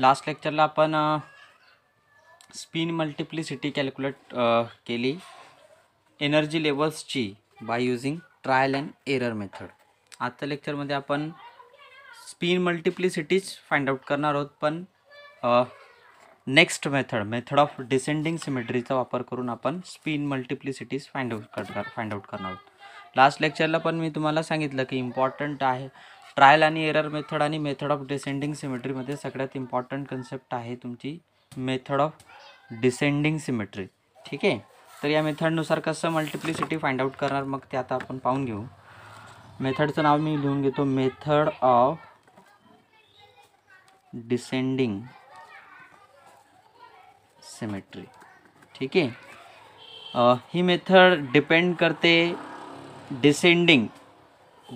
last लेक्चरला आपण spin multiplicity calculate केली एनर्जी लेवल्सची by using trial and error method आजच्या लेक्चरमध्ये आपण स्पिन मल्टिप्लिसिटीज फाइंड आउट करणार आहोत पण next method method of descending सिमेट्रीचा वापर करून आपण स्पिन मल्टिप्लिसिटीज फाइंड आउट करणार फाइंड आउट करणार आहोत लास्ट लेक्चरला पण मी तुम्हाला सांगितलं की इम्पॉर्टंट आहे ट्रायल आणि एरर मेथड आणि मेथड ऑफ डिसेंडिंग सिमेट्रीमध्ये सगळ्यात इम्पॉर्टंट कन्सेप्ट आहे तुमची मेथड ऑफ डिसेंडिंग सिमेट्री ठीक आहे तर या मेथडनुसार कसं मल्टिप्लिसिटी फाइंड आउट करणार मग ते आता आपण पाहून घेऊ मेथडचं नाव मी लिहून घेतो मेथड ऑफ डिसेंडिंग सिमेट्री ठीक आहे ही मेथड डिपेंड करते डिसेंडिंग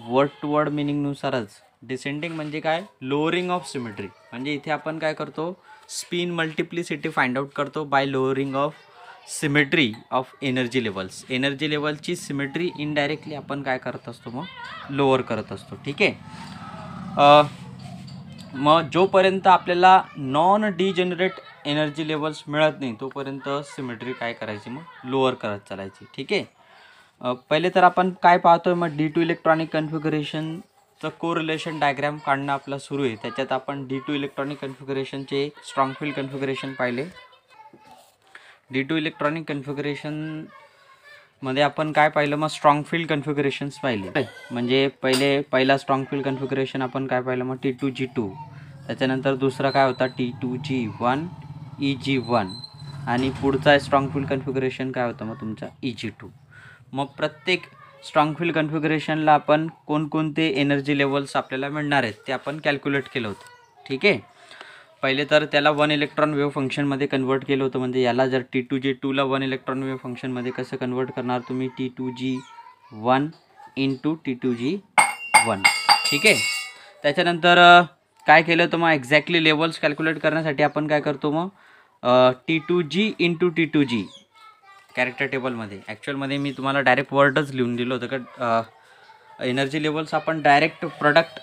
वर्ड टू वर्ड मिनिंगनुसारच डिसेंडिंग म्हणजे काय लोअरिंग ऑफ सिमेट्री म्हणजे इथे आपण काय करतो स्पिन मल्टिप्लिसिटी फाइंड आउट करतो by lowering of symmetry of energy levels energy लेवलची सिमेट्री इनडायरेक्टली आपण काय करत असतो मग लोअर करत असतो ठीक आहे मग जोपर्यंत आपल्याला नॉन डिजनरेट एनर्जी लेवल्स मिळत नाही तोपर्यंत सिमेट्री काय करायची मग लोअर करत चालायची ठीक आहे पहिले तर आपण काय पाहतोय मग डी टू इलेक्ट्रॉनिक कन्फिगरेशनचं कोरिलेशन डायग्रॅम काढणं आपला सुरू आहे त्याच्यात आपण डी टू इलेक्ट्रॉनिक कन्फिगरेशनचे स्ट्रॉंग फील्ड कन्फिगरेशन पाहिले डी टू इलेक्ट्रॉनिक कन्फिगरेशनमध्ये आपण काय पाहिलं मग स्ट्रॉंग फील्ड कन्फिगरेशन्स पाहिले म्हणजे पहिले पहिला स्ट्रॉंग फील्ड कन्फिगरेशन आपण काय पाहिलं मग टी टू जी टू त्याच्यानंतर दुसरा काय होता T two G one E G one आणि पुढचा स्ट्रॉंग फील्ड कन्फिगरेशन काय होतं मग तुमचा ई जी टू मग प्रत्येक फील कन्फिगरेशनला आपण कोणकोणते एनर्जी लेवल्स आपल्याला मिळणार आहेत ते आपण कॅल्क्युलेट केलं होतं ठीक आहे पहिले तर त्याला वन इलेक्ट्रॉन वेव्ह फंक्शनमध्ये कन्वर्ट केलं होतं म्हणजे याला जर टी टू जी टूला वन इलेक्ट्रॉन वेव्ह फंक्शनमध्ये कसं कन्वर्ट करणार तुम्ही T two G one in two T two G one ठीक आहे त्याच्यानंतर काय केलं तर मग एक्झॅक्टली लेवल्स कॅल्क्युलेट करण्यासाठी आपण काय करतो मग T two G into T two G character टेबलमध्ये ॲक्च्युअलमध्ये मी तुम्हाला डायरेक्ट वर्डच लिहून दिलं होतं का एनर्जी लेवल्स आपण direct product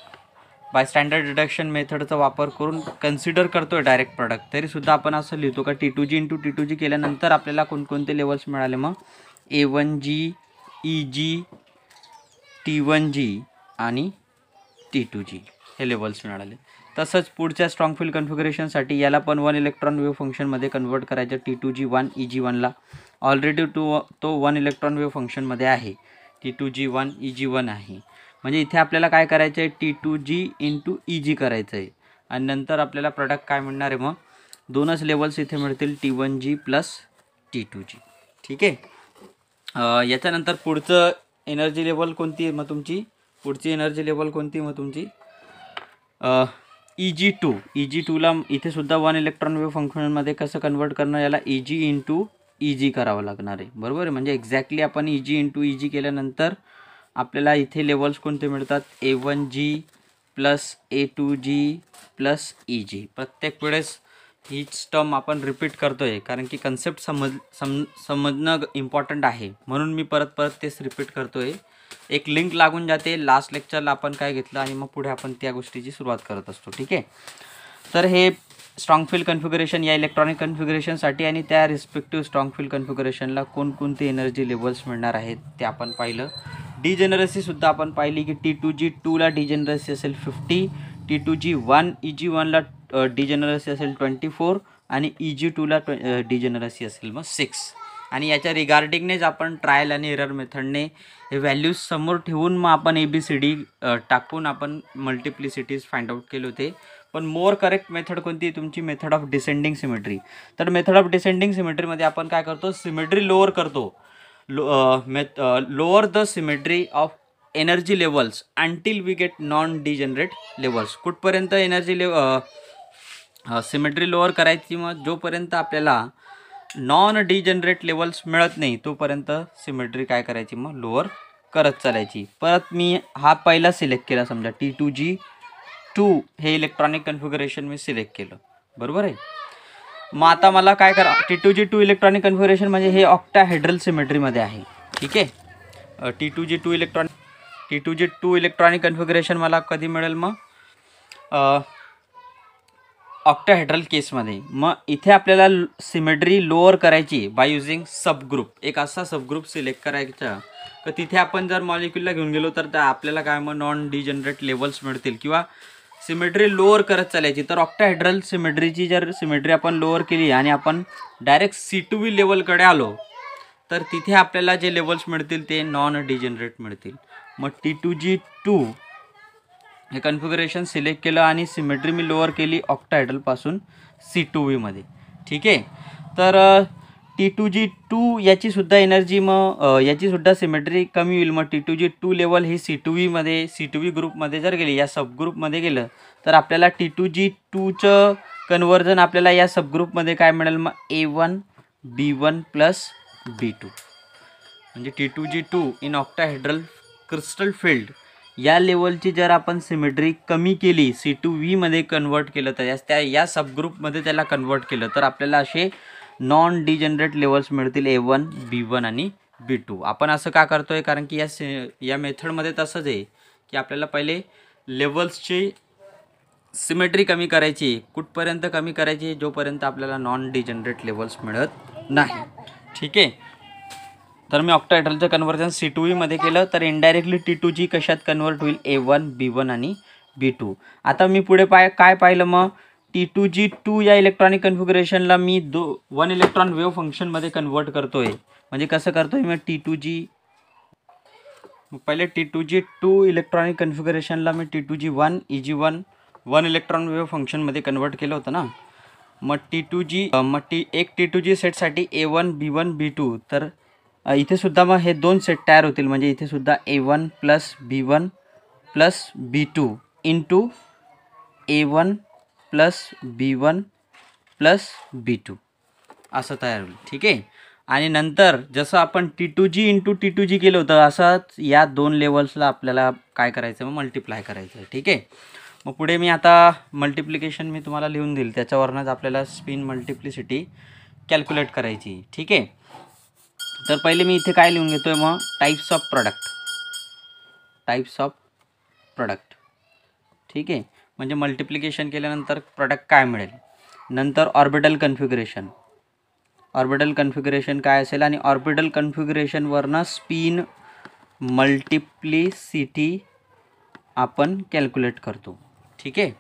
by standard deduction मेथडचा वापर करून कन्सिडर करतो आहे डायरेक्ट प्रोडक्ट तरीसुद्धा आपण असं लिहितो का T two G into T two G केल्यानंतर आपल्याला कोणकोणते लेवल्स मिळाले मग A one G E G T one G आणि टी टू जी हे लेवल्स मिळाले तसंच पुढच्या स्ट्रॉंग फील्ड कन्फिगरेशनसाठी याला पण वन इलेक्ट्रॉन वेव्ह फंक्शनमध्ये कन्वर्ट करायचं T two G one E G वनला ऑलरेडी टू तो वन इलेक्ट्रॉन वेव्ह फंक्शनमध्ये आहे T two G one E G one आहे म्हणजे इथे आपल्याला काय करायचं आहे T two G two e E G करायचं आहे आणि नंतर आपल्याला प्रॉडक्ट काय मिळणार आहे मग दोनच लेवल्स इथे मिळतील T one G plus T two G ठीक आहे याच्यानंतर पुढचं एनर्जी लेवल कोणती आहे मग तुमची पुढची एनर्जी लेवल कोणती मग तुमची E G two E G टूला इथे सुद्धा वन इलेक्ट्रॉन वेव्ह फंक्शनमध्ये कसं कन्वर्ट करणं याला E G into E G करावं लागणार आहे बरोबर आहे म्हणजे एक्झॅक्टली आपण E G into E G केल्यानंतर आपल्याला इथे लेवल्स कोणते मिळतात A one G plus A two G plus E G प्रत्येक वेळेस हीच टर्म आपण रिपीट करतो आहे कारण की कन्सेप्ट समज सम समजणं इम्पॉर्टंट आहे म्हणून मी परत परत तेच रिपीट करतो आहे एक लिंक लागून जाते लास्ट लेक्चरला आपण काय घेतलं आणि मग पुढे आपण त्या गोष्टीची सुरुवात करत असतो ठीक आहे तर हे स्ट्रॉंग फील्ड कन्फिगरेशन या इलेक्ट्रॉनिक कन्फिगरेशनसाठी आणि त्या रिस्पेक्टिव्ह स्ट्रॉंग फील्ड कन्फिगरेशनला कोणकोणते एनर्जी लेवल्स मिळणार आहेत ते आपण पाहिलं डिजेनरसीसुद्धा आपण पाहिली की टी टू जी टूला डिजेनरसी असेल fifty T two G one E G वनला डिजेनरसी असेल ट्वेंटी फोर आणि ई जी टूला ट्वे डिजेनरसी असेल मग सिक्स आणि याच्या रिगार्डिंगनेच आपण ट्रायल आणि एरर मेथडने हे व्हॅल्यूज समोर ठेवून मग आपण ए बी सी डी टाकून आपण मल्टिप्लिसिटीज फाइंड आउट केले होते पण मोर करेक्ट मेथड कोणती तुमची मेथड ऑफ डिसेंडिंग सिमेट्री तर मेथड ऑफ डिसेंडिंग सिमेट्रीमध्ये आपण काय करतो सिमेट्री लोअर करतो लो मेथ lower the symmetry of energy levels until we get non degenerate levels कुठपर्यंत एनर्जी लेव सिमेट्री लोअर करायची मग जोपर्यंत आपल्याला नॉन डिजनरेट लेवल्स मिळत नाही तोपर्यंत सिमेट्री काय करायची मग लोअर करत चालायची परत मी हा पहिला सिलेक्ट केला समजा टी टू जी टू हे इलेक्ट्रॉनिक कन्फिगरेशन मी सिलेक्ट केलं बरोबर आहे मग आता मला काय करा T two G two electronic configuration म्हणजे हे ऑक्टा हेड्रल सिमेट्रीमध्ये आहे ठीक आहे T two G two electronic T two G two electronic configuration मला कधी मिळेल मग ऑक्टाहेड्रल केसमध्ये मग इथे आपल्याला सिमेट्री लोअर करायची बाय युझिंग सबग्रुप एक असा सबग्रुप सिलेक्ट करायचा तर तिथे आपण जर मॉलिक्युलला घेऊन गेलो तर आपल्याला काय मग नॉन डिजनरेट लेवल्स मिळतील किंवा सिमेट्री लोअर करत चालायची तर ऑक्टाहेड्रल सिमेट्रीची जर सिमेट्री आपण लोअर केली आणि आपण डायरेक्ट सी टू व्ही लेवलकडे आलो तर तिथे आपल्याला जे लेवल्स मिळतील ते नॉन डिजनरेट मिळतील मग टी टू जी टू हे कन्फिगरेशन सिलेक्ट केलं आणि सिमेट्री मी लोअर केली ऑक्टायडलपासून सी टू वीमध्ये ठीक आहे तर टी टू जी टू याचीसुद्धा एनर्जी मग याचीसुद्धा सिमेट्री कमी होईल मग T two G two level ही सी टू व्हीमध्ये सी टू वी ग्रुपमध्ये जर गेली या सबग्रुपमध्ये गेलं तर आपल्याला टी टू जी टूचं कन्वर्जन आपल्याला या सबग्रुपमध्ये काय मिळेल मग A one B one plus B two म्हणजे T two G two in octahedral crystal field या लेवलची जर आपण सिमेट्री कमी केली सी टू व्हीमध्ये कन्वर्ट केलं तर त्या या सबग्रुपमध्ये त्याला कन्वर्ट केलं तर आपल्याला असे नॉन डिजनरेट लेवल्स मिळतील ए वन बी वन आणि बी टू आपण असं का करतो आहे कारण की या से या मेथडमध्ये तसंच आहे की आपल्याला पहिले लेवल्सची सिमेट्री कमी करायची कुठपर्यंत कमी करायची जोपर्यंत आपल्याला नॉन डिजनरेट लेवल्स मिळत नाही ठीक आहे तर मी ऑक्टायटलचं कन्वर्जन सी टू ईमध्ये केलं तर इनडायरेक्टली टी टू जी कशात कन्वर्ट होईल ए वन बी वन आणि बी टू आता मी पुढे पाय काय पाहिलं मग टी टू जी टू या इलेक्ट्रॉनिक कन्फिगरेशनला मी दो वन इलेक्ट्रॉन वेव्ह फंक्शनमध्ये कन्वर्ट करतो आहे म्हणजे कसं करतो आहे मी टी टू जी पहिले T two G two electronic कन्फिगरेशनला मी T two G one E G one one electron wave फंक्शनमध्ये कन्वर्ट केलं होतं ना मग टी टू जी मग टी एक टी टू जी सेटसाठी A one B one B two तर इथे सुद्धा मग हे दोन सेट तयार होतील म्हणजे इथे सुद्धा A one plus B one plus B two into A one plus B one plus B two असं तयार होईल ठीक आहे आणि नंतर जसं आपण T two G into T two G केलं होतं असंच या दोन लेवल्सला आपल्याला काय करायचं मग मल्टिप्लाय करायचं आहे ठीक आहे मग पुढे मी आता मल्टिप्लिकेशन मी तुम्हाला लिहून देईल त्याच्यावरनंच आपल्याला स्पिन मल्टिप्लिसिटी कॅल्क्युलेट करायची ठीक आहे तर पहिले मी इथे काय लिहून घेतो आहे मग types of product types of product ठीक आहे म्हणजे मल्टिप्लिकेशन केल्यानंतर प्रोडक्ट काय मिळेल नंतर ऑर्बिटल कन्फिगरेशन ऑर्बिटल कन्फिगरेशन काय असेल आणि ऑर्बिटल कन्फिगरेशनवरनं स्पिन मल्टिप्लिसिटी आपण कॅल्क्युलेट करतो ठीक आहे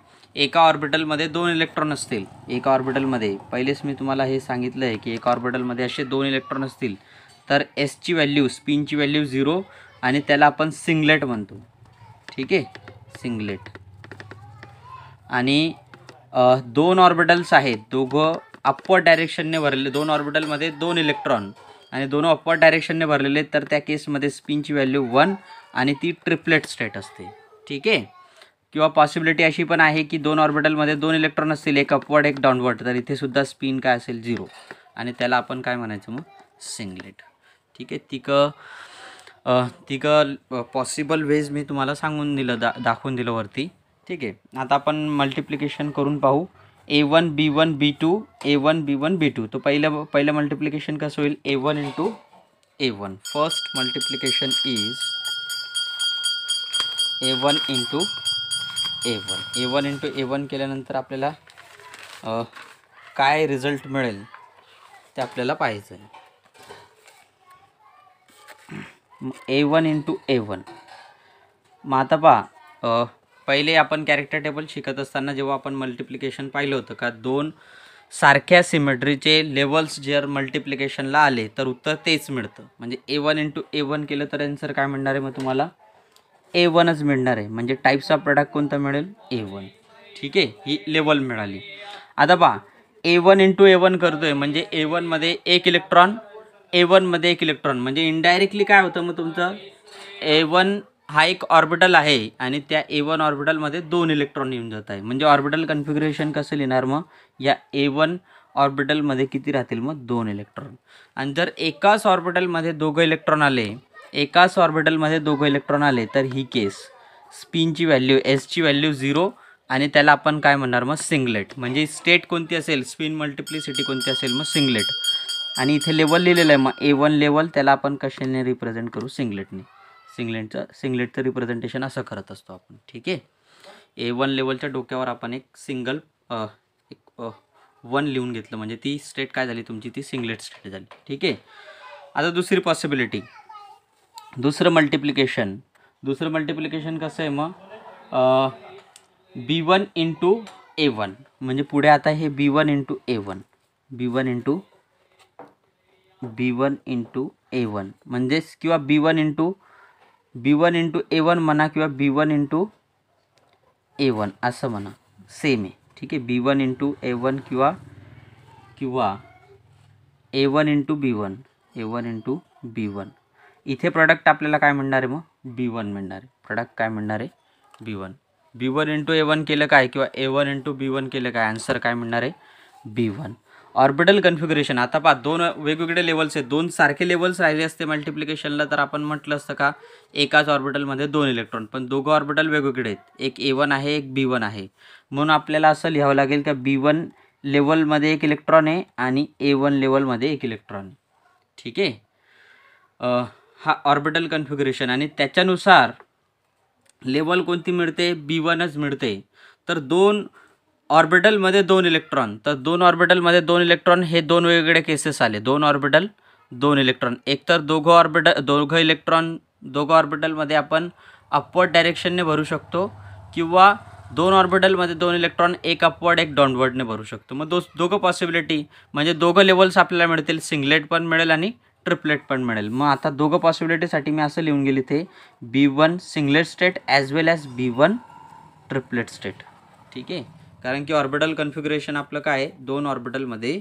एका ऑर्बिटलमध्ये दोन इलेक्ट्रॉन असतील एका ऑर्बिटलमध्ये पहिलेच मी तुम्हाला हे सांगितलं आहे की एका ऑर्बिटलमध्ये असे दोन इलेक्ट्रॉन असतील तर एसची व्हॅल्यू स्पिनची व्हॅल्यू झिरो आणि त्याला आपण सिंगलेट म्हणतो ठीक आहे सिंगलेट आणि दोन ऑर्बिटल्स आहेत दोघं अपवर्ड डायरेक्शनने भरलेले दोन ऑर्बिटलमध्ये दोन इलेक्ट्रॉन आणि दोन अपवर्ड डायरेक्शनने भरलेले तर त्या केसमध्ये स्पिनची व्हॅल्यू वन आणि ती ट्रिपलेट स्टेट असते ठीक आहे किंवा पॉसिबिलिटी अशी पण आहे की दोन ऑर्बिटलमध्ये दोन इलेक्ट्रॉन असतील एक अपवर्ड एक डाउनवर्ड तर इथेसुद्धा स्पिन काय असेल झिरो आणि त्याला आपण काय म्हणायचं मग सिंगलेट ठीक आहे तिकं तिकं पॉसिबल वेज मी तुम्हाला सांगून दिलं दा दाखवून दिलं वरती ठीक आहे आता आपण मल्टिप्लिकेशन करून पाहू A one B one B two A one B one B two तर पहिलं पहिलं मल्टिप्लिकेशन कसं होईल A one into A one first multiplication is A one into A one A one into A one केल्यानंतर आपल्याला काय result मिळेल ते आपल्याला पाहिजे A one into A one मग आता पहा पहिले आपण कॅरेक्टर टेबल शिकत असताना जेव्हा आपण मल्टिप्लिकेशन पाहिलं होतं का दोन सारख्या सिमेट्रीचे लेवल्स जर मल्टिप्लिकेशनला आले तर उत्तर तेच मिळतं म्हणजे A one into A one केलं तर ॲन्सर काय मिळणार आहे मग तुम्हाला ए वनच मिळणार आहे म्हणजे टाईप्स ऑफ प्रोडक्ट कोणता मिळेल ए वन ठीक आहे ही लेवल मिळाली आता पहा A one into A one करतो आहे म्हणजे ए वनमध्ये एक इलेक्ट्रॉन ए वनमध्ये एक इलेक्ट्रॉन म्हणजे इनडायरेक्टली काय होतं मग तुमचं ए वन हा एक ऑर्बिटल आहे आणि त्या ए वन ऑर्बिटलमध्ये दोन इलेक्ट्रॉन येऊन जात आहे म्हणजे ऑर्बिटल कन्फिगरेशन कसं लिहिणार मग या ए वन ऑर्बिटलमध्ये किती राहतील मग दोन इलेक्ट्रॉन आणि जर एकाच ऑर्बिटलमध्ये दोघं इलेक्ट्रॉन आले एकाच ऑर्बिटलमध्ये दोघं इलेक्ट्रॉन आले तर ही केस स्पिनची व्हॅल्यू एसची व्हॅल्यू झिरो आणि त्याला आपण काय म्हणणार मग सिंगलेट म्हणजे स्टेट कोणती असेल स्पिन मल्टिप्लिसिटी कोणती असेल मग सिंगलेट आणि इथे लेवल लिहिलेलं आहे मग ए वन लेवल त्याला आपण कशाने रिप्रेझेंट करू सिंगलेटने सिंगलेटचं सिंगलेटचं रिप्रेझेंटेशन असं करत असतो आपण ठीक आहे ए वन लेवलच्या डोक्यावर आपण एक सिंगल एक वन लिहून घेतलं म्हणजे ती स्टेट काय झाली तुमची ती सिंगलेट स्टेट झाली ठीक आहे आता दुसरी पॉसिबिलिटी दुसरं मल्टिप्लिकेशन दुसरं मल्टिप्लिकेशन कसं आहे मग B one into A one म्हणजे पुढे आता हे B one into A one B one into B one into A one म्हणजेच कि B one into B one into A one मना कि B one into A one अस मना सेम है ठीक है B one into A one कि A one into B one A one into B one इथे प्रोडक्ट अपने का म्हणणार है मग बी वन मिलना है प्रोडक्ट का मिलना है B one B one into A one के लिए कि A one into B one केलं काय आन्सर का मिलना है बी वन ऑर्बिटल कन्फिग्युरेशन आता पहा दोन वेगवेगळे लेवल्स आहेत दोन सारखे लेवल्स राहिले असते मल्टिप्लिकेशनला तर आपण म्हटलं असतं का एकाच ऑर्बिटलमध्ये दोन इलेक्ट्रॉन पण दोघं ऑर्बिटल वेगवेगळे आहेत एक ए वन आहे एक बी वन आहे म्हणून आपल्याला असं लिहावं लागेल का बी वन लेवलमध्ये एक इलेक्ट्रॉन आहे आणि ए वन लेवलमध्ये एक इलेक्ट्रॉन ठीक आहे हा ऑर्बिटल कन्फिग्युरेशन आणि त्याच्यानुसार लेवल कोणती मिळते बी वनच मिळते तर दोन ऑर्बिटलमध्ये दोन इलेक्ट्रॉन तर दोन ऑर्बिटलमध्ये दोन इलेक्ट्रॉन हे दोन वेगवेगळे केसेस आले दोन ऑर्बिटल दोन इलेक्ट्रॉन एकतर दोघं ऑर्बिटल दोघं इलेक्ट्रॉन दोघं ऑर्बिटलमध्ये आपण अपवर्ड डायरेक्शनने भरू शकतो किंवा दोन ऑर्बिटलमध्ये दोन इलेक्ट्रॉन एक अपवर्ड एक ने भरू शकतो मग दो दोघं पॉसिबिलिटी म्हणजे दोघं लेवल्स आपल्याला मिळतील सिंगलेट पण मिळेल आणि ट्रिपलेट पण मिळेल मग आता दोघं पॉसिबिलिटीसाठी मी असं लिहून गेली ते B one singlet state as well as B one triplet state ठीक आहे कारण की ऑर्बिटल कन्फिग्रेशन आपलं काय दोन ऑर्बिटलमध्ये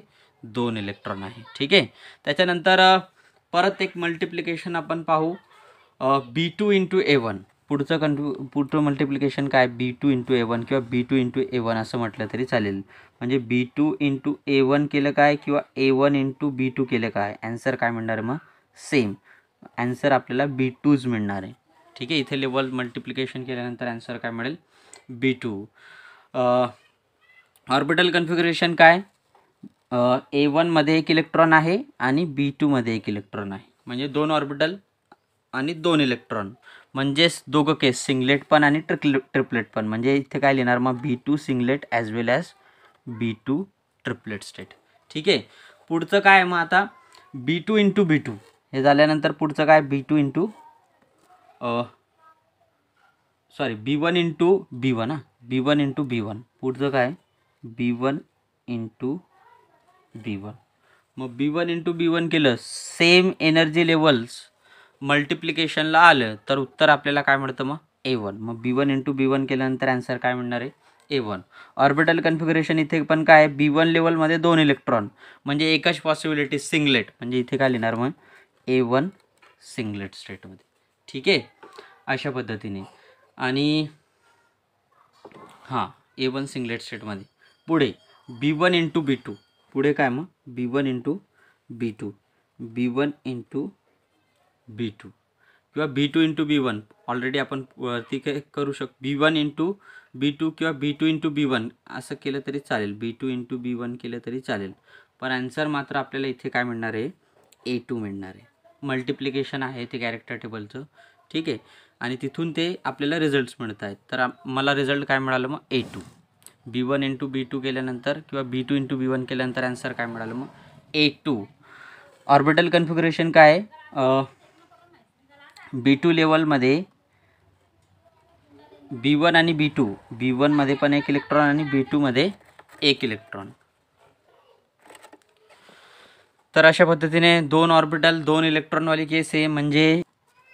दोन इलेक्ट्रॉन आहे ठीक आहे त्याच्यानंतर परत एक मल्टिप्लिकेशन आपण पाहू B two into A one पुढचं कन्फ्यू पुढचं मल्टिप्लिकेशन काय B two into A one किंवा B two into A one असं म्हटलं तरी चालेल म्हणजे B two into A one केलं काय किंवा A one into B two केलं काय ॲन्सर काय मिळणार मग सेम ॲन्सर आपल्याला बी टूज मिळणार आहे ठीक आहे इथे लेवल मल्टिप्लिकेशन केल्यानंतर ॲन्सर काय मिळेल बी टू ऑर्बिटल कन्फिगरेशन काय ए वनमध्ये एक इलेक्ट्रॉन आहे आणि बी टूमध्ये एक इलेक्ट्रॉन आहे म्हणजे दोन ऑर्बिटल आणि दोन इलेक्ट्रॉन म्हणजेच दोघं केस सिंगलेट पण आणि ट्रिकले ट्रिपलेट पण म्हणजे इथे काय लिहिणार मग B two singlet as well as B two triplet state ठीक आहे पुढचं काय मग आता B two into B two हे झाल्यानंतर पुढचं काय B two into sorry B one into B one हां B one into B one पुढचं काय B one into B one मग B one into B one केलं सेम एनर्जी लेवल्स मल्टिप्लिकेशनला आलं तर उत्तर आपल्याला काय म्हणतं मग ए वन मग B one into B one केल्यानंतर आन्सर काय मिळणार आहे ए वन ऑर्बिटल कन्फिगरेशन इथे पण काय आहे बी वन लेवलमध्ये दोन इलेक्ट्रॉन म्हणजे एकच पॉसिबिलिटी सिंगलेट म्हणजे इथे काय लिहिणार मग ए वन सिंगलेट स्टेटमध्ये ठीक आहे अशा पद्धतीने आणि हां ए वन सिंगलेट स्टेटमध्ये पुढे B one into B two पुढे काय मग B one into B two B one into B two किंवा B two into B one already आपण वरती काय करू शक B one into B two किंवा B two into B one असं केलं तरी चालेल B two into B one केलं तरी चालेल पण आन्सर मात्र आपल्याला इथे काय मिळणार आहे ए टू मिळणार आहे मल्टिप्लिकेशन आहे ते कॅरेक्टर टेबलचं ठीक आहे आणि तिथून ते आपल्याला रिझल्ट्स मिळत आहेत तर मला रिझल्ट काय मिळालं मग A two B one into B two केल्यानंतर किंवा B two into B one केल्यानंतर आन्सर काय मिळालं मग ए टू ऑर्बिटल कन्फिगरेशन काय बी टू लेवलमध्ये बी वन आणि बी टू बी वनमध्ये पण एक इलेक्ट्रॉन आणि बी टूमध्ये एक इलेक्ट्रॉन तर अशा पद्धतीने दोन ऑर्बिटल दोन इलेक्ट्रॉनवाली केस आहे म्हणजे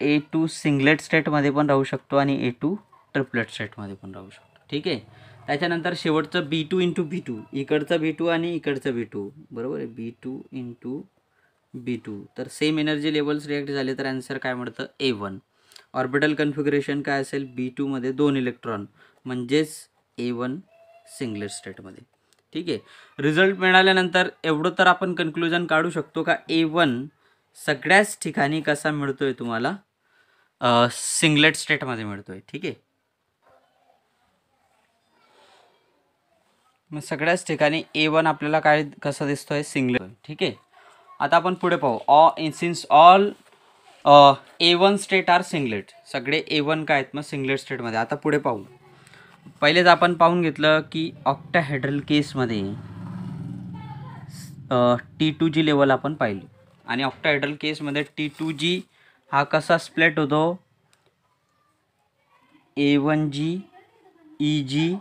ए टू सिंगलेट स्टेटमध्ये पण राहू शकतो आणि ए टू ट्रिपलेट स्टेटमध्ये पण राहू शकतो ठीक आहे त्याच्यानंतर शेवटचं B two into B two इकडचं बी टू आणि इकडचं बी टू बरोबर आहे B two into B two तर सेम एनर्जी लेवल्स रिॲक्ट झाले तर ॲन्सर काय म्हणतं ए वन ऑर्बिटल कन्फिगरेशन काय असेल बी टूमध्ये दोन इलेक्ट्रॉन म्हणजेच ए वन सिंगलेट स्टेटमध्ये ठीक आहे रिझल्ट मिळाल्यानंतर एवढं तर आपण कन्क्लुजन काढू शकतो का ए वन सगळ्याच ठिकाणी कसा मिळतो आहे तुम्हाला सिंगलेट स्टेटमध्ये मिळतो आहे ठीक आहे मग सगळ्याच ठिकाणी ए वन आपल्याला काय कसं दिसतो आहे सिंगल ठीक आहे आता आपण पुढे पाहू oh since all A one state are singlet सगळे ए वन काय आहेत मग सिंगलेट स्टेटमध्ये आता पुढे पाहू पहिलेच आपण पाहून घेतलं की ऑक्टाहेड्रल केसमध्ये टी टू जी लेवल आपण पाहिली आणि ऑक्टाहेड्रल केसमध्ये टी टू जी हा कसा स्प्लेट होतो A one G E G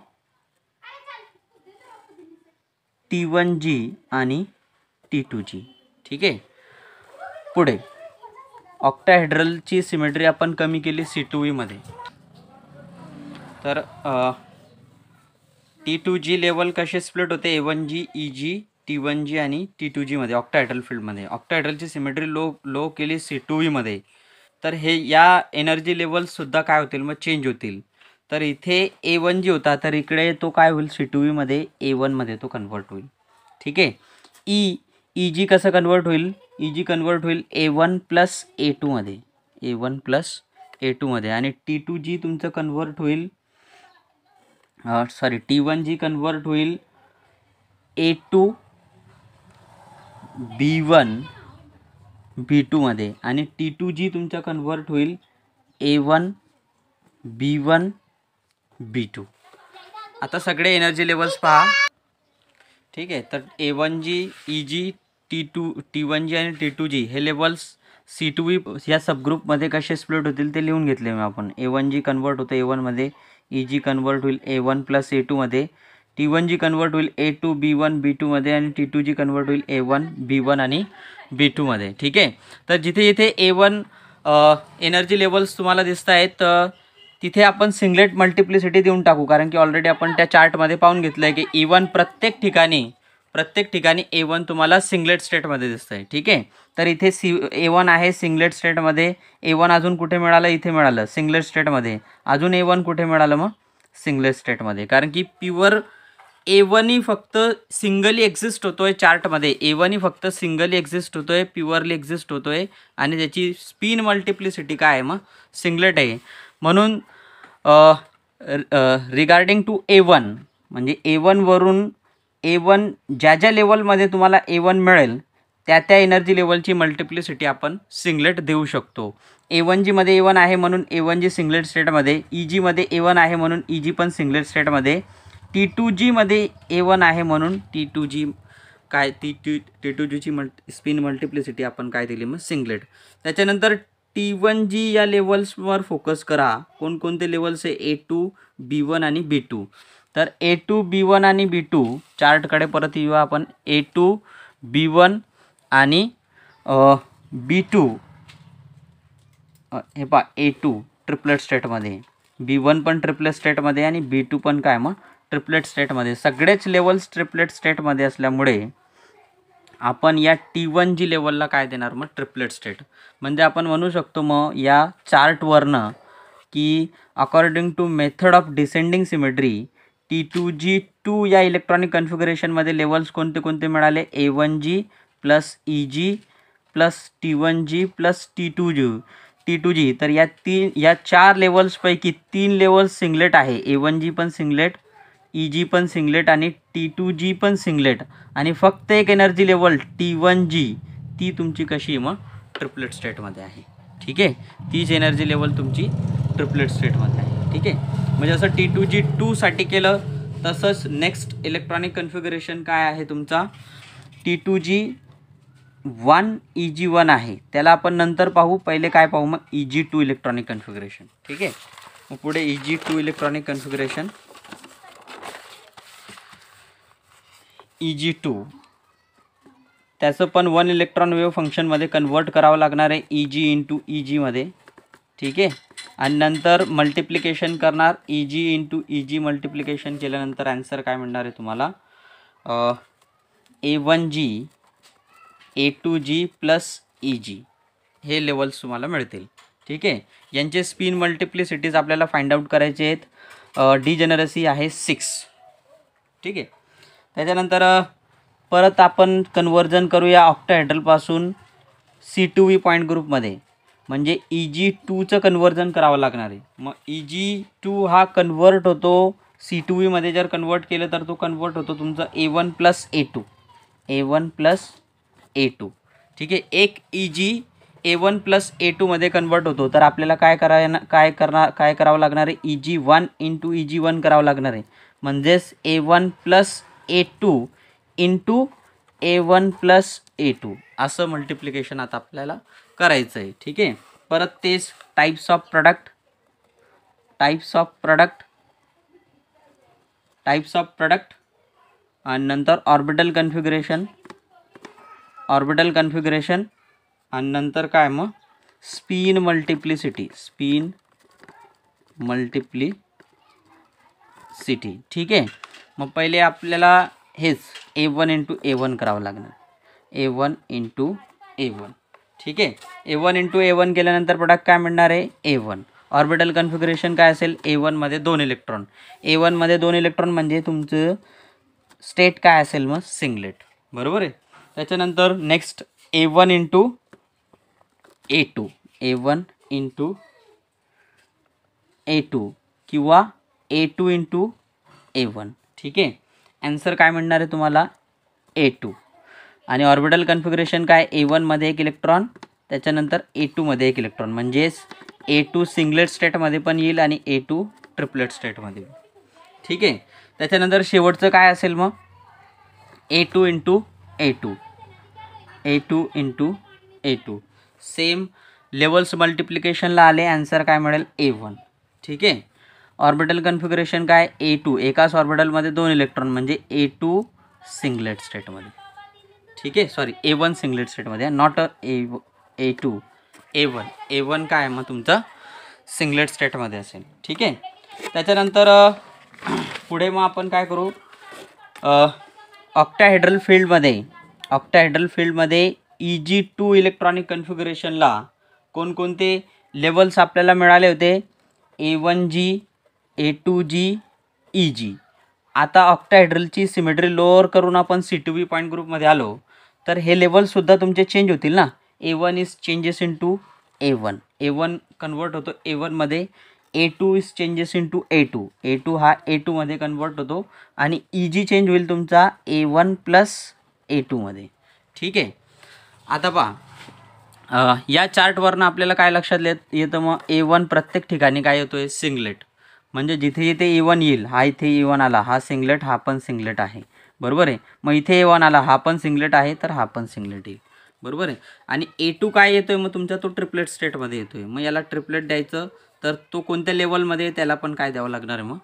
T one G आणि टी टू जी ठीक आहे पुढे ऑक्टाहेड्रलची सिमेट्री आपण कमी केली सी टू ईमध्ये e तर टी टू जी लेवल कसे स्प्लिट होते A one G E G T one G आणि टी टू जीमध्ये ऑक्टाहेड्रल फील्डमध्ये ऑक्टाहेड्रलची सिमेट्री लो लो केली सी टू ईमध्ये e तर हे या एनर्जी लेवलसुद्धा काय होतील मग चेंज होतील तर इथे ए वन जी होता तर इकडे तो काय होईल सी टू वीमध्ये e ए वनमध्ये तो कन्वर्ट होईल ठीक आहे ई ई जी कसं कन्वर्ट होईल ई जी कन्वर्ट होईल ए वन प्लस ए टूमध्ये ए वन प्लस ए टूमध्ये आणि टी टू जी तुमचं कन्वर्ट होईल sorry T one G convert होईल ए टू बी वन बी टूमध्ये आणि टी टू जी तुमचं कन्वर्ट होईल A one B one B two आता सगळे एनर्जी लेवल्स पहा ठीक आहे तर A one G E G T two T one G आणि टी टू जी हे लेवल्स सी टू ई या सबग्रुपमध्ये कसे स्प्लिट होतील ते लिहून घेतले मी आपण ए वन जी कन्वर्ट होतं ए वनमध्ये ई जी कन्वर्ट होईल ए वन प्लस ए टूमध्ये टी वन जी कन्वर्ट होईल ए टू बी वन बी टूमध्ये आणि टी टू जी कन्वर्ट होईल ए वन बी वन आणि बी टूमध्ये ठीक आहे तर जिथे जिथे ए वन एनर्जी लेवल्स तुम्हाला दिसत आहेत तर तिथे आपण सिंगलेट मल्टिप्लिसिटी देऊन टाकू कारण की ऑलरेडी आपण त्या चार्टमध्ये पाहून घेतलं आहे की ए वन प्रत्येक ठिकाणी प्रत्येक ठिकाणी ए वन तुम्हाला सिंगलेट स्टेटमध्ये दिसतं आहे ठीक आहे तर इथे सी ए वन आहे सिंगलेट स्टेटमध्ये ए वन अजून कुठे मिळालं इथे मिळालं सिंगलेट स्टेटमध्ये अजून ए वन कुठे मिळालं मग सिंगलेट स्टेटमध्ये कारण की प्युअर ए वनही फक्त सिंगली एक्झिस्ट होतो आहे चार्टमध्ये ए वनही फक्त सिंगली एक्झिस्ट होतो आहे प्युअरली एक्झिस्ट होतो आहे आणि त्याची स्पिन मल्टिप्लिसिटी काय आहे मग सिंगलेट आहे म्हणून रिगार्डिंग टू ए वन म्हणजे ए वनवरून ए वन ज्या ज्या लेवलमध्ये तुम्हाला ए वन मिळेल त्या त्या एनर्जी लेवलची मल्टिप्लिसिटी आपण सिंगलेट देऊ शकतो ए वन जीमध्ये ए वन आहे म्हणून ए वन जी सिंगलेट स्टेटमध्ये ई जीमध्ये ए वन आहे म्हणून ई e जी पण सिंगलेट स्टेटमध्ये टी टू जीमध्ये ए वन आहे म्हणून टी टू जी काय टी टू टी टू जीची मल्टी स्पिन मल्टिप्लिसिटी आपण काय दिली मग सिंगलेट त्याच्यानंतर टी वन जी या लेवल्सवर फोकस करा कोणकोणते लेवल्स आहे ए टू बी वन आणि बी टू तर ए टू बी वन आणि बी टू चार्टकडे परत येऊ आपण ए टू बी वन आणि बी टू हे पहा ए टू ट्रिपलेट स्टेटमध्ये बी वन पण ट्रिपलेट स्टेटमध्ये आणि बी टू पण काय मग ट्रिपलेट स्टेटमध्ये सगळेच लेवल्स ट्रिपलेट स्टेटमध्ये असल्यामुळे आपण या टी वन जी लेवलला काय देणार मग ट्रिपलेट स्टेट म्हणजे आपण म्हणू शकतो मग या चार्टवरनं की according to method of descending symmetry T two G two या इलेक्ट्रॉनिक कन्फिगरेशनमध्ये लेवल्स कोणते कोणते मिळाले A one G plus E G plus T one G plus T two G T two G तर या तीन या चार लेवल्सपैकी तीन लेवल्स सिंगलेट आहे ए वन जी पण सिंगलेट ई e जी पण सिंगलेट आणि टी टू जी पण सिंगलेट आणि फक्त एक energy level T one G ती तुमची कशी मग ट्रिपलेट स्टेटमध्ये आहे ठीक आहे तीच एनर्जी लेवल तुमची ट्रिपलेट स्टेटमध्ये आहे ठीक आहे म्हणजे असं टी टू जी टूसाठी केलं तसंच नेक्स्ट इलेक्ट्रॉनिक कन्फिगरेशन काय आहे तुमचा T two G one E G one आहे त्याला आपण नंतर पाहू पहिले काय पाहू मग E G two electronic configuration ठीक आहे मग पुढे E G two electronic configuration E G two त्याचं पण वन इलेक्ट्रॉन वेव्ह फंक्शनमध्ये कन्वर्ट करावं लागणार आहे ई जी इंटू ई जीमध्ये ठीक आहे आणि नंतर मल्टिप्लिकेशन करणार E G into E G multiplication केल्यानंतर ॲन्सर काय मिळणार आहे तुम्हाला A one G A two G plus E G हे लेवल्स तुम्हाला मिळतील ठीक आहे यांचे स्पिन मल्टिप्लिसिटीज आपल्याला फाइंड आउट करायचे आहेत डी जनरसी आहे सिक्स ठीक आहे त्याच्यानंतर परत आपण कन्वर्जन करूया ऑक्टाहेड्रलपासून सी टू व्ही पॉईंट ग्रुपमध्ये म्हणजे ई जी टूचं कन्वर्जन करावं लागणार आहे मग ई जी टू हा कन्वर्ट होतो सी टू व्हीमध्ये जर कन्वर्ट केलं तर तो कन्वर्ट होतो तुमचा A one plus A two A one plus A two ठीक आहे एक E G A one plus A टूमध्ये कन्वर्ट होतो तर आपल्याला काय कराय काय करणार काय करावं लागणार आहे E G one into E G one करावं लागणार आहे म्हणजेच A one plus A two into A one plus A two असं मल्टिप्लिकेशन आता आपल्याला करायचं आहे ठीक आहे परत तेच types of product types of product types of product आणि नंतर ऑर्बिटल कन्फिगरेशन ऑर्बिटल कन्फिगरेशन आणि नंतर काय मग स्पिन मल्टिप्लिसिटी स्पिन मल्टिप्लिसिटी ठीक आहे मग पहिले आपल्याला हेच A one into A one करावं लागणार A one into A one ठीक आहे A one into A one केल्यानंतर प्रोडक्ट काय मिळणार आहे ए वन ऑर्बिटल कन्फिगरेशन काय असेल ए वनमध्ये दोन इलेक्ट्रॉन ए वनमध्ये दोन इलेक्ट्रॉन म्हणजे तुमचं स्टेट काय असेल मग सिंगलेट बरोबर आहे त्याच्यानंतर next A one into A two A one into A two किंवा A two into A one ठीक आहे ॲन्सर काय म्हणणार आहे तुम्हाला ए टू आणि ऑर्बिटल कन्फिग्रेशन काय ए वनमध्ये एक इलेक्ट्रॉन त्याच्यानंतर ए टूमध्ये एक इलेक्ट्रॉन म्हणजेच ए टू सिंगलेट स्टेटमध्ये पण येईल आणि ए टू ट्रिपलेट स्टेटमध्ये ठीक आहे त्याच्यानंतर शेवटचं काय असेल मग A two into A two A two into A two same levels मल्टिप्लिकेशनला आले ॲन्सर काय मिळेल ए वन ठीक आहे ऑर्बिटल कन्फिगरेशन काय ए टू एकाच ऑर्बिटलमध्ये दोन इलेक्ट्रॉन म्हणजे ए टू सिंगलेट स्टेटमध्ये ठीक आहे सॉरी ए वन सिंगलेट स्टेटमध्ये not a A A two A one A one काय मग तुमचं सिंगलेट स्टेटमध्ये असेल ठीक आहे त्याच्यानंतर पुढे मग आपण काय करू ऑक्टाहेड्रल फील्डमध्ये ऑक्टाहेड्रल फील्डमध्ये ई जी टू इलेक्ट्रॉनिक कन्फ्युगुरेशनला कोणकोणते लेवल्स आपल्याला मिळाले होते A one G A two G E G आता ऑक्टाहायड्रलची सिमेट्री लोअर करून आपण सी टू बी पॉईंट ग्रुपमध्ये आलो तर हे लेवलसुद्धा तुमचे चेंज होतील ना A one is changes into A one A one convert होतो ए वनमध्ये A two is changes into A two A two हा ए टूमध्ये कन्वर्ट होतो आणि ई जी चेंज होईल तुमचा ए वन प्लस ए टूमध्ये ठीक आहे आता पहा या चार्टवरनं आपल्याला काय लक्षात येत येतं मग ए वन प्रत्येक ठिकाणी काय येतो आहे सिंगलेट म्हणजे जिथे जिथे इवन e येईल हा इथे इवन e आला हा सिंगलेट हा पण सिंगलेट आहे बरोबर आहे मग इथे वन e आला हा पण सिंगलेट आहे तर हा पण सिंगलेट येईल बरोबर आहे आणि ए टू काय येतो आहे मग तुमचा तो ट्रिपलेट स्टेटमध्ये येतो आहे मग याला ट्रिपलेट द्यायचं तर तो कोणत्या लेवलमध्ये त्याला पण काय द्यावं लागणार आहे मग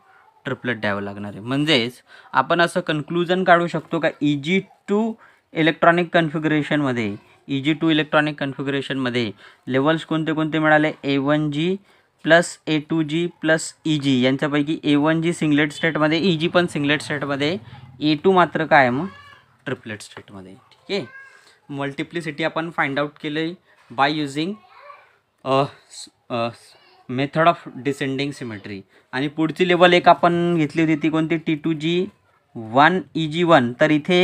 ट्रिपलेट द्यावं लागणार आहे म्हणजेच आपण असं कन्क्लुजन काढू शकतो का ई जी टू इलेक्ट्रॉनिक कन्फिगरेशनमध्ये ई जी टू इलेक्ट्रॉनिक कन्फिगरेशनमध्ये लेवल्स कोणते कोणते मिळाले A one G plus A two G plus E G यांच्यापैकी ए वन जी सिंगलेट स्टेटमध्ये ई जी पण सिंगलेट स्टेटमध्ये ए टू मात्र काय मग ट्रिपलेट स्टेटमध्ये ठीक आहे मल्टिप्लिसिटी आपण फाइंड आउट केले by using method of descending symmetry आणि पुढची लेवल एक आपण घेतली होती ती कोणती T two G one E G one तर इथे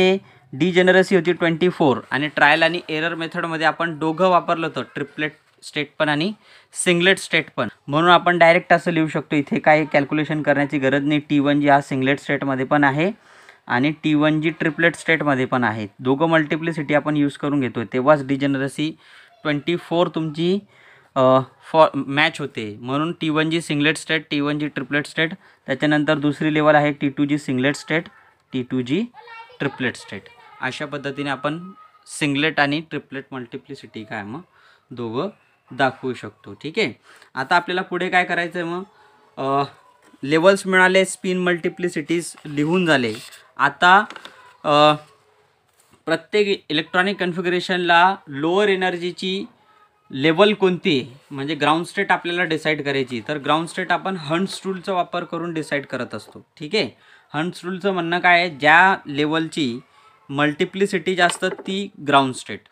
डी जनरसी होती ट्वेंटी फोर आणि ट्रायल आणि एरर मेथडमध्ये आपण दोघं वापरलं होतं ट्रिपलेट स्टेट पण आणि सिंगलेट स्टेट पण म्हणून आपण डायरेक्ट असं लिहू शकतो इथे काय कॅल्क्युलेशन करण्याची गरज नाही टी वन जी हा सिंगलेट स्टेटमध्ये पण आहे आणि टी वन जी ट्रिपलेट स्टेटमध्ये पण आहे दोघं मल्टिप्लिसिटी आपण यूज करून घेतो तेव्हाच डिजनरसी ट्वेंटी फोर तुमची फॉ मॅच होते म्हणून T one G singlet state T one G triplet state त्याच्यानंतर दुसरी लेवल आहे T two G singlet state T two G triplet state अशा पद्धतीने आपण सिंगलेट आणि ट्रिपलेट मल्टिप्लिसिटी काय मग दोघं दाखवू शकतो ठीक आहे आता आपल्याला पुढे काय करायचं आहे मग लेवल्स मिळाले स्पिन मल्टिप्लिसिटीज लिहून झाले आता प्रत्येक इलेक्ट्रॉनिक कन्फिगरेशनला लोअर एनर्जीची लेवल कोणती म्हणजे ग्राउंड स्टेट आपल्याला डिसाईड करायची तर ग्राउंड स्टेट आपण हंड्स रूलचा वापर करून डिसाईड करत असतो ठीक आहे हंड्स रूलचं म्हणणं काय आहे ज्या लेवलची मल्टिप्लिसिटी जास्त ती ग्राउंड स्टेट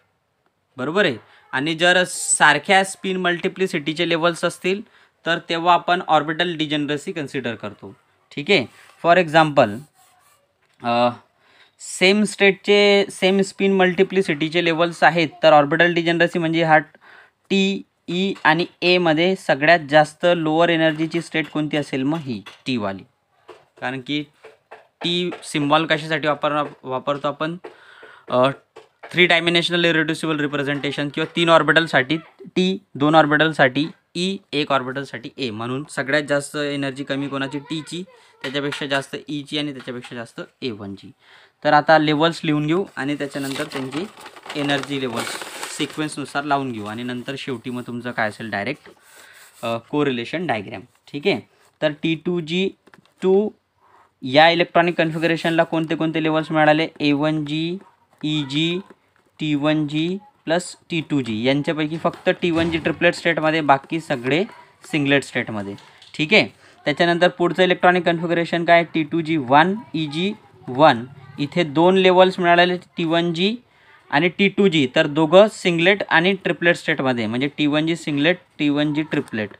बरोबर आहे आणि जर सारख्या स्पिन मल्टिप्लिसिटीचे लेवल्स असतील तर तेव्हा आपण ऑर्बिटल डिजनरसी कन्सिडर करतो ठीक आहे फॉर एक्झाम्पल सेम स्टेटचे सेम स्पिन मल्टिप्लिसिटीचे लेवल्स आहेत तर ऑर्बिटल डिजनरसी म्हणजे हा टी ई आणि एमध्ये सगळ्यात जास्त लोअर एनर्जीची स्टेट कोणती असेल मग ही टीवाली कारण की टी सिम्बॉल कशासाठी वापर वापरतो आपण थ्री डायमेन्शनल इरेड्युसिबल रिप्रेझेंटेशन किंवा तीन ऑर्बिटलसाठी टी दोन ऑर्बिटलसाठी ई e एक ऑर्बिटलसाठी ए म्हणून सगळ्यात जास्त एनर्जी कमी कोणाची टीची त्याच्यापेक्षा जास्त ईची e आणि त्याच्यापेक्षा जास्त ए वनची तर आता लेवल्स लिहून घेऊ आणि त्याच्यानंतर त्यांची एनर्जी लेवल्स सिक्वेन्सनुसार लावून घेऊ आणि नंतर शेवटी मग तुमचं काय असेल डायरेक्ट कोरिलेशन डायग्रॅम ठीक आहे तर टी टू जी टू या इलेक्ट्रॉनिक कन्फिगरेशनला कोणते कोणते लेवल्स मिळाले A one G E G T one G plus T two G यांच्यापैकी फक्त टी वन जी ट्रिपलेट स्टेटमध्ये बाकी सगळे सिंगलेट स्टेटमध्ये ठीक आहे त्याच्यानंतर पुढचं इलेक्ट्रॉनिक कन्फिगरेशन काय T two G one E G one इथे दोन लेवल्स मिळालेले टी वन जी आणि टी टू जी तर दोघं सिंगलेट आणि ट्रिपलेट स्टेटमध्ये म्हणजे T one G singlet T one G triplet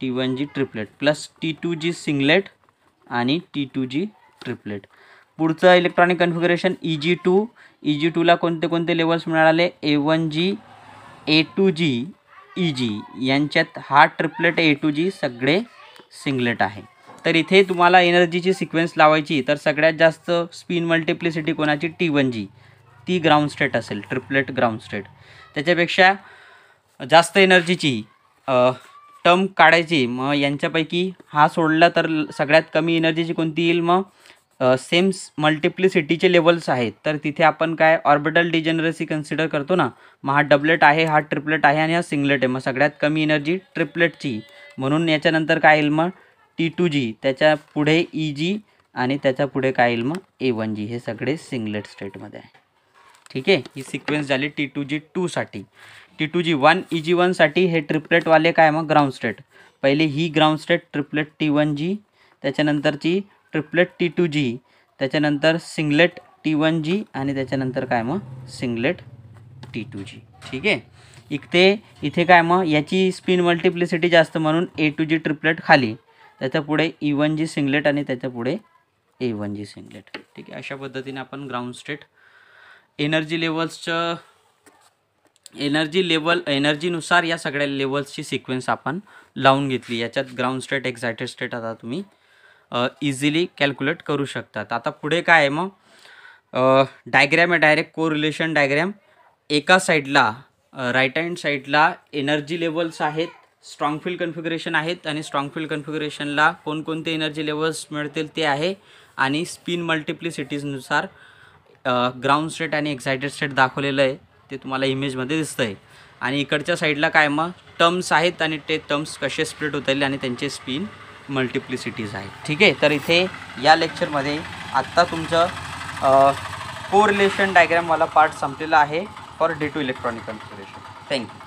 T one G triplet plus T two G singlet आणि टी टू जी ट्रिपलेट पुढचं electronic configuration E G two E G टूला कोणते कोणते लेवल्स मिळाले A one G A two G E G यांच्यात हा triplet ए two जी सगळे singlet आहे तर इथे तुम्हाला एनर्जीची सिक्वेन्स लावायची तर सगळ्यात जास्त स्पिन मल्टिप्लिसिटी कोणाची टी वन जी ती ग्राउंड स्टेट असेल ट्रिपलेट ग्राउंड स्टेट त्याच्यापेक्षा जास्त एनर्जीची टर्म काढायची मग यांच्यापैकी हा सोडला तर सगळ्यात कमी एनर्जीची कोणती येईल मग सेम्स मल्टिप्लिसिटीचे लेवल्स आहेत तर तिथे आपण काय ऑर्बिटल डिजनरसी कन्सिडर करतो ना मग हा डबलेट आहे हा ट्रिपलेट आहे आणि हा सिंगलेट आहे मग सगळ्यात कमी एनर्जी ट्रिपलेटची म्हणून याच्यानंतर काय येईल मग टी टू जी त्याच्या पुढे ई e जी आणि त्याच्या पुढे काय येईल मग ए वन जी हे सगळे सिंगलेट स्टेटमध्ये आहे ठीक आहे ही सिक्वेन्स झाली टी टू जी टूसाठी T two G one E G वनसाठी हे ट्रिपलेटवाले काय मग ग्राउंड स्टेट पहिले ही ground state triplet T one G त्याच्यानंतरची ट्रिपलेट टी टू जी त्याच्यानंतर सिंगलेट टी वन जी आणि त्याच्यानंतर काय मग सिंगलेट टी टू जी ठीक आहे इथे इथे काय मग याची स्पिन मल्टिप्लिसिटी जास्त म्हणून ए टू जी ट्रिपलेट खाली त्याच्या पुढे ई वन जी सिंगलेट आणि त्याच्या पुढे ए वन जी सिंगलेट ठीक आहे अशा पद्धतीने आपण ग्राउंड स्टेट एनर्जी लेवल्सचं एनर्जी लेवल एनर्जीनुसार या सगळ्या लेवल्सची सिक्वेन्स आपण लावून घेतली याच्यात ग्राउंड स्टेट एक्झायटेड स्टेट आता तुम्ही इझिली कॅल्क्युलेट करू शकतात आता पुढे काय आहे मग डायग्रॅम आहे डायरेक्ट को रिलेशन डायग्रॅम एका साईडला राईट हँड साईडला एनर्जी लेवल्स आहेत स्ट्रॉंग फील्ड कन्फिगरेशन आहेत आणि स्ट्रॉंग फील्ड कन्फिगरेशनला कोणकोणते एनर्जी लेवल्स मिळतील ते आहे आणि स्पिन मल्टिप्लिसिटीजनुसार ग्राउंड स्टेट आणि एक्झायटेड स्टेट दाखवलेलं आहे ते तुम्हाला इमेजमध्ये दिसतं आहे आणि इकडच्या साईडला काय मग टर्म्स आहेत आणि ते टर्म्स कसे स्प्लिट होतील आणि त्यांचे स्पिन मल्टिप्लिसिटीज आहेत ठीक आहे तर इथे या लेक्चरमध्ये आत्ता तुमचं कोरिलेशन वाला पार्ट संपलेला आहे for D two electronic configuration thank you